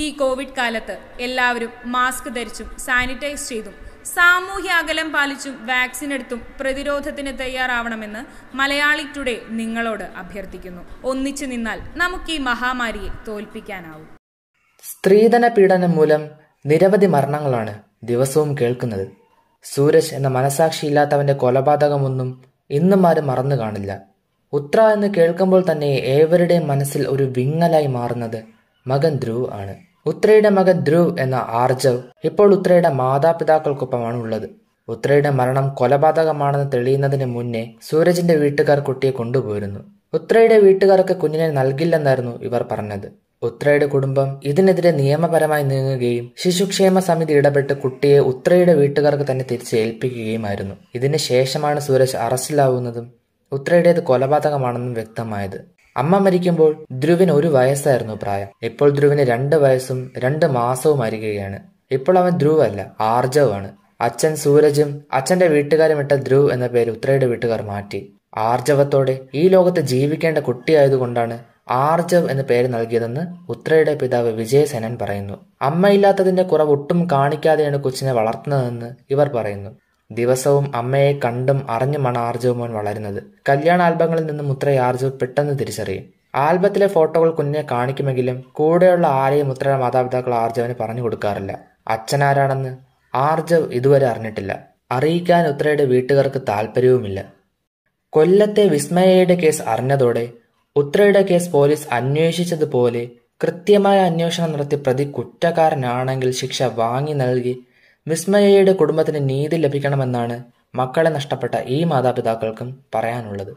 ഈ കോവിഡ് കാലത്ത് എല്ലാവരും മാസ്ക് ധരിച്ചും സാനിറ്റൈസ് ചെയ്തും സാമൂഹ്യ അകലം പാലിച്ചും വാക്സിൻ എടുത്തും പ്രതിരോധത്തിന് തയ്യാറാവണമെന്ന് മലയാളി ടുഡേ നിങ്ങളോട് അഭ്യർത്ഥിക്കുന്നു ഒന്നിച്ചു നിന്നാൽ നമുക്ക് ഈ മഹാമാരിയെ തോൽപ്പിക്കാനാവും സ്ത്രീധന പീഡനം മൂലം നിരവധി മരണങ്ങളാണ് ദിവസവും കേൾക്കുന്നത് സൂരജ് എന്ന മനസാക്ഷിയില്ലാത്തവന്റെ കൊലപാതകമൊന്നും ഇന്നും ആരും മറന്നു കാണില്ല ഉത്ര എന്ന് കേൾക്കുമ്പോൾ തന്നെ ഏവരുടെയും മനസ്സിൽ ഒരു വിങ്ങലായി മാറുന്നത് മകൻ ധ്രുവ് ആണ് ഉത്രയുടെ മകൻ ധ്രുവ് എന്ന ആർജവ് ഇപ്പോൾ ഉത്രയുടെ മാതാപിതാക്കൾക്കൊപ്പമാണ് ഉള്ളത് ഉത്രയുടെ മരണം കൊലപാതകമാണെന്ന് തെളിയുന്നതിന് മുന്നേ സൂരജിന്റെ വീട്ടുകാർ കുട്ടിയെ കൊണ്ടുപോയിരുന്നു ഉത്രയുടെ വീട്ടുകാർക്ക് കുഞ്ഞിനെ നൽകില്ലെന്നായിരുന്നു ഇവർ പറഞ്ഞത് ഉത്രയുടെ കുടുംബം ഇതിനെതിരെ നിയമപരമായി നീങ്ങുകയും ശിശുക്ഷേമ സമിതി ഇടപെട്ട് കുട്ടിയെ ഉത്രയുടെ വീട്ടുകാർക്ക് തന്നെ തിരിച്ച് ഏൽപ്പിക്കുകയുമായിരുന്നു ഇതിന് ശേഷമാണ് സൂരജ് അറസ്റ്റിലാവുന്നതും ഉത്രയുടേത് കൊലപാതകമാണെന്നും വ്യക്തമായത് അമ്മ മരിക്കുമ്പോൾ ധ്രുവിന് ഒരു വയസ്സായിരുന്നു പ്രായം ഇപ്പോൾ ധ്രുവിന് രണ്ട് വയസ്സും രണ്ട് മാസവും അരികുകയാണ് ഇപ്പോൾ അവൻ ധ്രുവല്ല ആർജവാണ് അച്ഛൻ സൂരജും അച്ഛന്റെ വീട്ടുകാരും ഇട്ട ധ്രുവ് എന്ന പേര് ഉത്രയുടെ വീട്ടുകാർ മാറ്റി ആർജവത്തോടെ ഈ ലോകത്ത് ജീവിക്കേണ്ട കുട്ടിയായതുകൊണ്ടാണ് ആർജവ് എന്ന പേര് നൽകിയതെന്ന് ഉത്രയുടെ പിതാവ് വിജയസേനൻ പറയുന്നു അമ്മയില്ലാത്തതിന്റെ കുറവ് ഒട്ടും കാണിക്കാതെയാണ് കൊച്ചിനെ വളർത്തുന്നതെന്ന് ഇവർ പറയുന്നു ദിവസവും അമ്മയെ കണ്ടും അറിഞ്ഞുമാണ് മോൻ വളരുന്നത് കല്യാണ ആൽബങ്ങളിൽ നിന്നും മുത്രയെ ആർജവ് പെട്ടെന്ന് തിരിച്ചറിയും ആൽബത്തിലെ ഫോട്ടോകൾ കുഞ്ഞിനെ കാണിക്കുമെങ്കിലും കൂടെയുള്ള ആരെയും മുത്രയുടെ മാതാപിതാക്കൾ ആർജവന് പറഞ്ഞു കൊടുക്കാറില്ല അച്ഛനാരാണെന്ന് ആർജവ് ഇതുവരെ അറിഞ്ഞിട്ടില്ല അറിയിക്കാൻ ഉത്രയുടെ വീട്ടുകാർക്ക് താല്പര്യവുമില്ല കൊല്ലത്തെ വിസ്മയയുടെ കേസ് അറിഞ്ഞതോടെ ഉത്രയുടെ കേസ് പോലീസ് അന്വേഷിച്ചതുപോലെ കൃത്യമായ അന്വേഷണം നടത്തി പ്രതി കുറ്റക്കാരനാണെങ്കിൽ ശിക്ഷ വാങ്ങി നൽകി വിസ്മയയുടെ കുടുംബത്തിന് നീതി ലഭിക്കണമെന്നാണ് മക്കളെ നഷ്ടപ്പെട്ട ഈ മാതാപിതാക്കൾക്കും പറയാനുള്ളത്